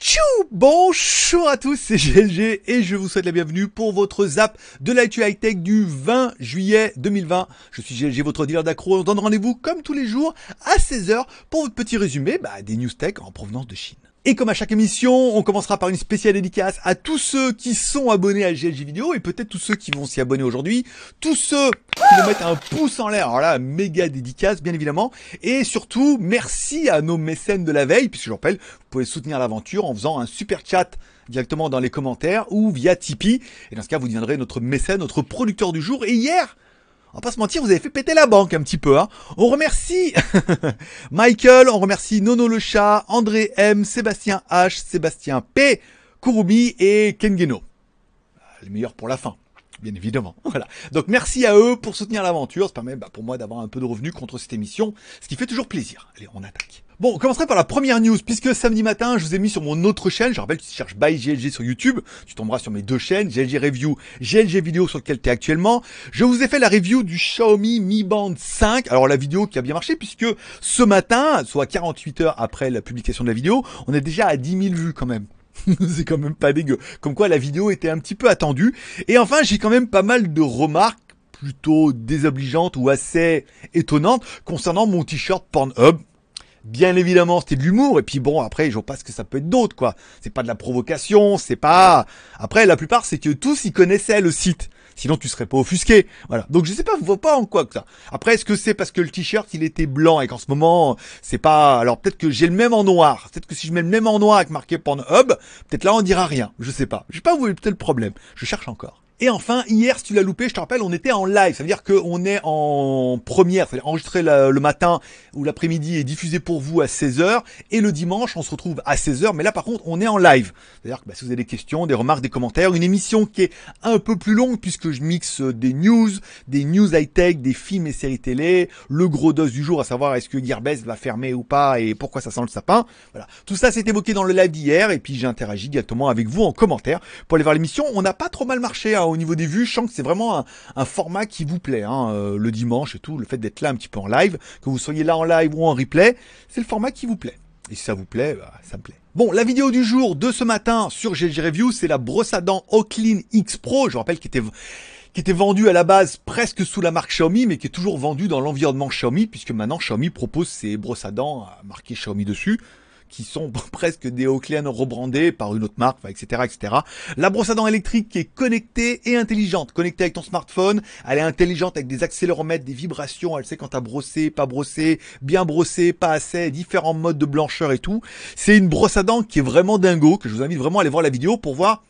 Tchou Bonjour à tous, c'est GLG et je vous souhaite la bienvenue pour votre zap de l'ITU high-tech du 20 juillet 2020. Je suis GLG, votre dealer d'accro. On donne rendez-vous comme tous les jours à 16h pour votre petit résumé bah, des news tech en provenance de Chine. Et comme à chaque émission, on commencera par une spéciale dédicace à tous ceux qui sont abonnés à GLG Vidéo et peut-être tous ceux qui vont s'y abonner aujourd'hui, tous ceux qui vont mettent un pouce en l'air. Alors là, méga dédicace, bien évidemment. Et surtout, merci à nos mécènes de la veille, puisque je vous rappelle, vous pouvez soutenir l'aventure en faisant un super chat directement dans les commentaires ou via Tipeee. Et dans ce cas, vous deviendrez notre mécène, notre producteur du jour. Et hier, on va pas se mentir, vous avez fait péter la banque un petit peu. Hein. On remercie Michael, on remercie Nono le chat, André M, Sébastien H, Sébastien P, Kurumi et Kengeno. Ah, les meilleurs pour la fin bien évidemment. Voilà. Donc merci à eux pour soutenir l'aventure. Ça permet bah, pour moi d'avoir un peu de revenus contre cette émission, ce qui fait toujours plaisir. Allez, on attaque. Bon, on commencerait par la première news, puisque samedi matin, je vous ai mis sur mon autre chaîne, je rappelle, tu cherches By GLG sur YouTube, tu tomberas sur mes deux chaînes, GLG Review, GLG Vidéo sur lequel tu es actuellement. Je vous ai fait la review du Xiaomi Mi Band 5, alors la vidéo qui a bien marché, puisque ce matin, soit 48 heures après la publication de la vidéo, on est déjà à 10 000 vues quand même. c'est quand même pas dégueu. Comme quoi la vidéo était un petit peu attendue. Et enfin, j'ai quand même pas mal de remarques plutôt désobligeantes ou assez étonnantes concernant mon t-shirt Pornhub Bien évidemment, c'était de l'humour. Et puis bon, après, je vois pas ce que ça peut être d'autre, quoi. C'est pas de la provocation, c'est pas... Après, la plupart, c'est que tous, ils connaissaient le site. Sinon, tu serais pas offusqué. Voilà. Donc, je sais pas, vous vois pas en quoi que ça. Après, est-ce que c'est parce que le t-shirt, il était blanc et qu'en ce moment, c'est pas, alors peut-être que j'ai le même en noir. Peut-être que si je mets le même en noir avec marqué Pornhub, peut-être là, on dira rien. Je sais pas. Je sais pas voulu peut-être le problème. Je cherche encore. Et enfin, hier, si tu l'as loupé, je te rappelle, on était en live. Ça veut dire qu'on est en première, c'est-à-dire enregistré le matin ou l'après-midi et diffusé pour vous à 16h. Et le dimanche, on se retrouve à 16h. Mais là, par contre, on est en live. C'est-à-dire que bah, si vous avez des questions, des remarques, des commentaires, une émission qui est un peu plus longue puisque je mixe euh, des news, des news high-tech, des films et séries télé, le gros dose du jour, à savoir est-ce que Gearbest va fermer ou pas et pourquoi ça sent le sapin. Voilà. Tout ça, c'est évoqué dans le live d'hier. Et puis, j'ai interagi directement avec vous en commentaire pour aller voir l'émission. On n'a pas trop mal marché. Hein au niveau des vues, je sens que c'est vraiment un, format qui vous plaît. Hein, euh, le dimanche et tout, le fait d'être là un petit peu en live, que vous soyez là en live ou en replay, c'est le format qui vous plaît. Et si ça vous plaît, bah, ça me plaît. Bon, la vidéo du jour de ce matin sur GG Review, c'est la brosse à dents Oclean X Pro. Je rappelle qu'elle était qui était vendu à la base presque sous la marque Xiaomi, mais qui est toujours vendu dans l'environnement Xiaomi, puisque maintenant Xiaomi propose ses brosses à dents euh, marquées Xiaomi dessus qui sont presque des Oakland rebrandés par une autre marque, etc., etc. La brosse à dents électrique qui est connectée et intelligente, connectée avec ton smartphone, elle est intelligente avec des accéléromètres, des vibrations, elle sait quand t'as brossé, pas brossé, bien brossé, pas assez, différents modes de blancheur et tout. C'est une brosse à dents qui est vraiment dingo, que je vous invite vraiment à aller voir la vidéo pour voir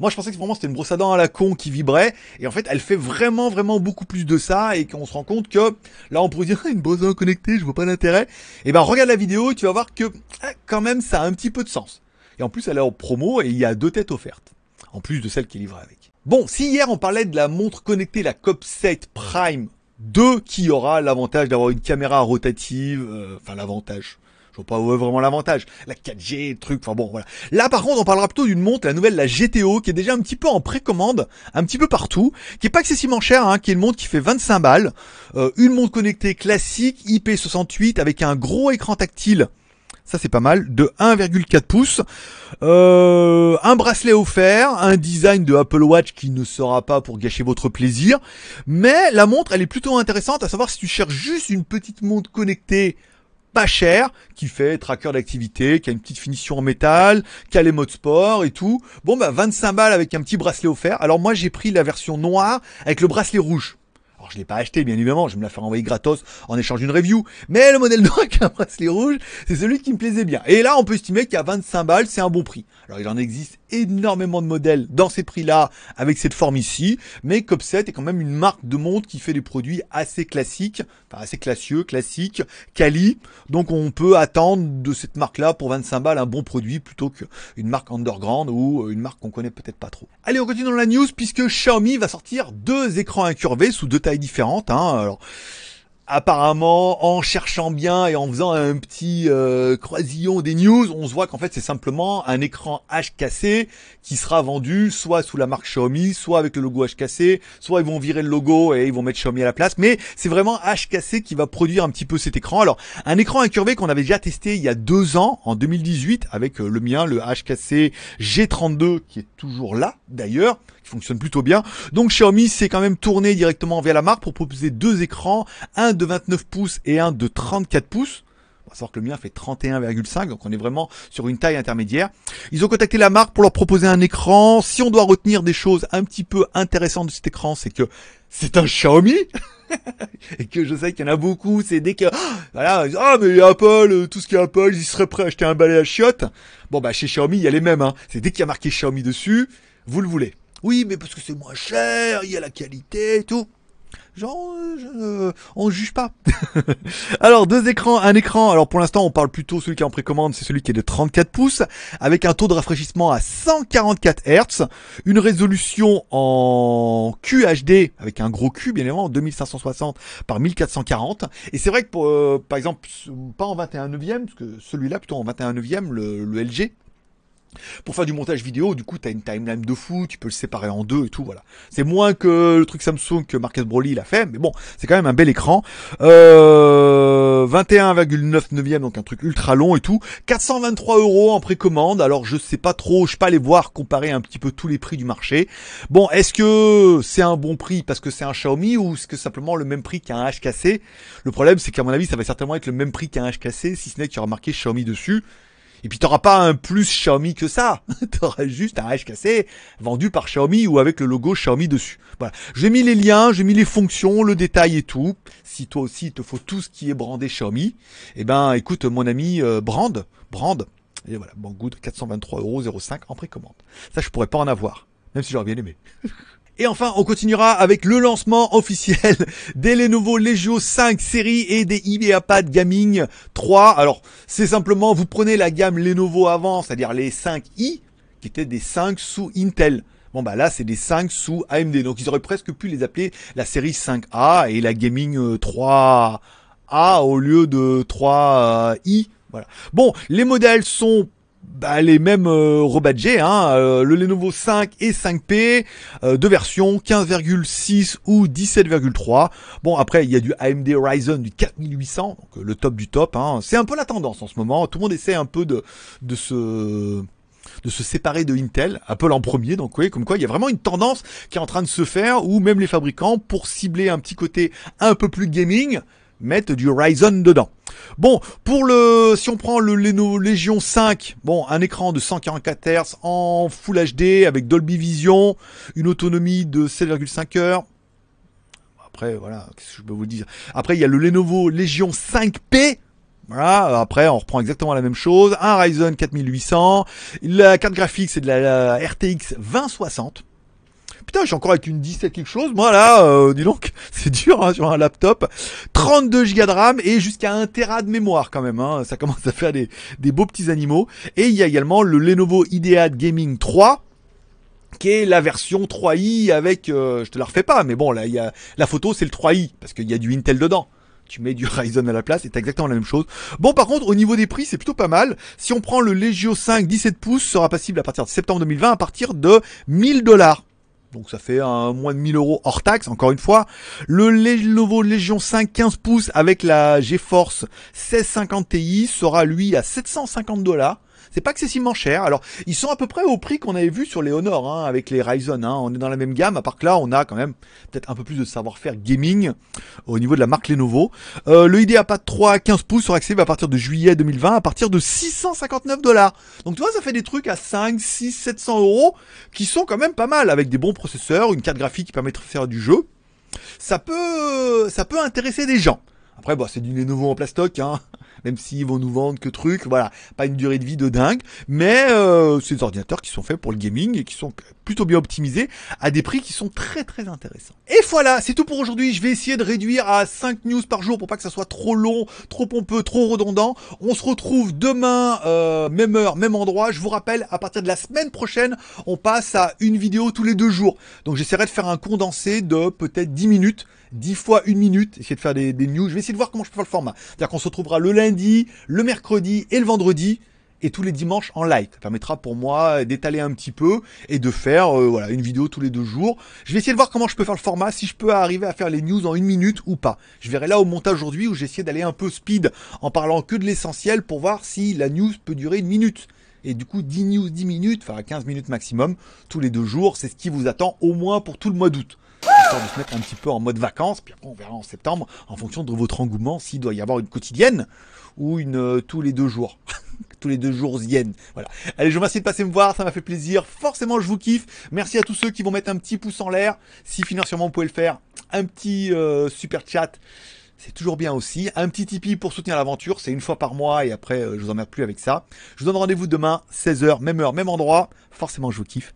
moi, je pensais que vraiment c'était une brosse à dents à la con qui vibrait, et en fait, elle fait vraiment, vraiment beaucoup plus de ça, et qu'on se rend compte que là, on pourrait dire une brosse à dents connectée, je vois pas l'intérêt. Et eh ben, regarde la vidéo, et tu vas voir que ah, quand même, ça a un petit peu de sens. Et en plus, elle est en promo, et il y a deux têtes offertes, en plus de celle qui est livrée avec. Bon, si hier on parlait de la montre connectée, la COP7 Prime 2, qui aura l'avantage d'avoir une caméra rotative, euh, enfin l'avantage, je vois pas vraiment l'avantage. La 4G, le truc, enfin bon, voilà. Là, par contre, on parlera plutôt d'une montre, la nouvelle, la GTO, qui est déjà un petit peu en précommande, un petit peu partout, qui est pas excessivement chère, hein, qui est une montre qui fait 25 balles, euh, une montre connectée classique, IP68, avec un gros écran tactile. Ça c'est pas mal, de 1,4 pouces, euh, un bracelet offert, un design de Apple Watch qui ne sera pas pour gâcher votre plaisir, mais la montre elle est plutôt intéressante à savoir si tu cherches juste une petite montre connectée pas cher, qui fait tracker d'activité, qui a une petite finition en métal, qui a les modes sport et tout. Bon bah 25 balles avec un petit bracelet offert. Alors moi j'ai pris la version noire avec le bracelet rouge je l'ai pas acheté, bien évidemment, je vais me la faire envoyer gratos en échange d'une review. Mais le modèle noir avec bracelet rouge, c'est celui qui me plaisait bien. Et là, on peut estimer qu'à 25 balles, c'est un bon prix. Alors, il en existe énormément de modèles dans ces prix-là, avec cette forme ici, mais Copset est quand même une marque de montre qui fait des produits assez classiques, enfin assez classieux, classiques, quali. Donc, on peut attendre de cette marque-là pour 25 balles un bon produit plutôt qu'une marque underground ou une marque qu'on connaît peut-être pas trop. Allez, on continue dans la news puisque Xiaomi va sortir deux écrans incurvés sous deux tailles différente. Hein. Alors, apparemment, en cherchant bien et en faisant un petit euh, croisillon des news, on se voit qu'en fait c'est simplement un écran HKC qui sera vendu soit sous la marque Xiaomi, soit avec le logo HKC, soit ils vont virer le logo et ils vont mettre Xiaomi à la place. Mais c'est vraiment HKC qui va produire un petit peu cet écran. Alors, un écran incurvé qu'on avait déjà testé il y a deux ans, en 2018, avec euh, le mien, le HKC G32, qui est toujours là d'ailleurs, qui fonctionne plutôt bien. Donc Xiaomi s'est quand même tourné directement vers la marque pour proposer deux écrans, un de 29 pouces et un de 34 pouces. On va savoir que le mien fait 31,5, donc on est vraiment sur une taille intermédiaire. Ils ont contacté la marque pour leur proposer un écran. Si on doit retenir des choses un petit peu intéressantes de cet écran, c'est que c'est un Xiaomi et que je sais qu'il y en a beaucoup, c'est dès que ah, voilà, ah mais Apple, euh, tout ce qui est Apple, ils seraient prêts à acheter un balai à chiottes. Bon bah chez Xiaomi, il y a les mêmes hein. C'est dès qu'il y a marqué Xiaomi dessus, vous le voulez. Oui, mais parce que c'est moins cher, il y a la qualité et tout. Genre, euh, euh, on juge pas. alors, deux écrans, un écran. Alors, pour l'instant, on parle plutôt celui qui est en précommande, c'est celui qui est de 34 pouces, avec un taux de rafraîchissement à 144 Hz, une résolution en QHD, avec un gros Q, bien évidemment, 2560 par 1440. Et c'est vrai que, euh, par exemple, pas en 21 neuvième, parce que celui-là, plutôt en 21 neuvième, le, le LG, pour faire du montage vidéo, du coup, t'as une timeline de fou, tu peux le séparer en deux et tout, voilà. C'est moins que le truc Samsung que Marcus Broly l'a fait, mais bon, c'est quand même un bel écran. Euh, 21,99, donc un truc ultra long et tout. 423 euros en précommande. Alors, je sais pas trop, je sais pas les voir comparer un petit peu tous les prix du marché. Bon, est-ce que c'est un bon prix parce que c'est un Xiaomi ou est-ce que simplement le même prix qu'un HKC Le problème, c'est qu'à mon avis, ça va certainement être le même prix qu'un HKC, si ce n'est qu'il y aura marqué Xiaomi dessus. Et puis t'auras pas un plus Xiaomi que ça. t'auras juste un HKC vendu par Xiaomi ou avec le logo Xiaomi dessus. Voilà. J'ai mis les liens, j'ai mis les fonctions, le détail et tout. Si toi aussi il te faut tout ce qui est brandé Xiaomi, eh ben écoute mon ami euh, Brand, Brand. Et voilà, Banggood 423,05€ en précommande. Ça je pourrais pas en avoir, même si j'aurais bien aimé. Et enfin, on continuera avec le lancement officiel des Lenovo Legio 5 série et des IdeaPad Gaming 3. Alors, c'est simplement, vous prenez la gamme Lenovo avant, c'est-à-dire les 5i, qui étaient des 5 sous Intel. Bon bah là c'est des 5 sous AMD, donc ils auraient presque pu les appeler la série 5A et la gaming 3A euh, au lieu de 3i. Euh, voilà. Bon, les modèles sont bah, les mêmes euh, rebadgés, hein, euh, le Lenovo 5 et 5P, euh, deux versions, 15,6 ou 17,3. Bon, après, il y a du AMD Ryzen du 4800, euh, le top du top. Hein. C'est un peu la tendance en ce moment. Tout le monde essaie un peu de, de se de se séparer de Intel, Apple en premier, donc oui, comme quoi il y a vraiment une tendance qui est en train de se faire, où même les fabricants, pour cibler un petit côté un peu plus gaming, mettent du Ryzen dedans. Bon, pour le, si on prend le Lenovo Legion 5, bon, un écran de 144 Hz en Full HD avec Dolby Vision, une autonomie de 7,5 heures. Après, voilà, qu'est-ce que je peux vous dire Après, il y a le Lenovo Legion 5P. Voilà, après on reprend exactement la même chose, un Ryzen 4800, la carte graphique c'est de la RTX 2060, Putain, je suis encore avec une 17 quelque chose. Moi là, euh, dis donc, c'est dur hein, sur un laptop. 32 Go de RAM et jusqu'à 1 Tera de mémoire quand même. Hein. Ça commence à faire des, beaux petits animaux. Et il y a également le Lenovo Idead Gaming 3 qui est la version 3i avec, euh, je te la refais pas, mais bon là, il y a la photo, c'est le 3i parce qu'il y a du Intel dedans tu mets du Ryzen à la place, c'est exactement la même chose. Bon, par contre, au niveau des prix, c'est plutôt pas mal. Si on prend le Legio 5 17 pouces, sera passible à partir de septembre 2020 à partir de 1000 dollars. Donc ça fait un moins de 1000 euros hors taxe, encore une fois. Le Lenovo Legion 5 15 pouces avec la GeForce 1650 Ti sera lui à 750 dollars. C'est pas excessivement cher. Alors, ils sont à peu près au prix qu'on avait vu sur les Honor, hein, avec les Ryzen. Hein. On est dans la même gamme, à part que là, on a quand même peut-être un peu plus de savoir-faire gaming au niveau de la marque Lenovo. Euh, le IdeaPad 3 à 15 pouces sera accessible à partir de juillet 2020, à partir de 659 dollars. Donc, tu vois, ça fait des trucs à 5, 6, 700 euros qui sont quand même pas mal, avec des bons processeurs, une carte graphique qui permet de faire du jeu. Ça peut, ça peut intéresser des gens. Après, bah, c'est du Lenovo en plastoc, hein même s'ils vont nous vendre que trucs, voilà, pas une durée de vie de dingue, mais euh, c'est des ordinateurs qui sont faits pour le gaming et qui sont plutôt bien optimisés à des prix qui sont très très intéressants. Et voilà, c'est tout pour aujourd'hui, je vais essayer de réduire à 5 news par jour pour pas que ça soit trop long, trop pompeux, trop redondant. On se retrouve demain, euh, même heure, même endroit, je vous rappelle, à partir de la semaine prochaine, on passe à une vidéo tous les deux jours, donc j'essaierai de faire un condensé de peut-être 10 minutes, 10 fois une minute, essayer de faire des, des news, je vais essayer de voir comment je peux faire le format. C'est-à-dire qu'on se retrouvera le lundi, le mercredi et le vendredi et tous les dimanches en light. Ça permettra pour moi d'étaler un petit peu et de faire euh, voilà une vidéo tous les deux jours. Je vais essayer de voir comment je peux faire le format, si je peux arriver à faire les news en une minute ou pas. Je verrai là au montage aujourd'hui où j'essaie d'aller un peu speed en parlant que de l'essentiel pour voir si la news peut durer une minute. Et du coup, 10 news, 10 minutes, enfin 15 minutes maximum, tous les deux jours, c'est ce qui vous attend au moins pour tout le mois d'août de se mettre un petit peu en mode vacances. Puis après, on verra en septembre, en fonction de votre engouement, s'il doit y avoir une quotidienne ou une euh, tous les deux jours. tous les deux jours yen. Voilà. Allez, je vous remercie de passer me voir, ça m'a fait plaisir. Forcément, je vous kiffe. Merci à tous ceux qui vont mettre un petit pouce en l'air. Si financièrement vous pouvez le faire, un petit euh, super chat. C'est toujours bien aussi. Un petit Tipeee pour soutenir l'aventure, c'est une fois par mois et après, euh, je vous emmerde plus avec ça. Je vous donne rendez-vous demain, 16h, même heure, même endroit. Forcément, je vous kiffe.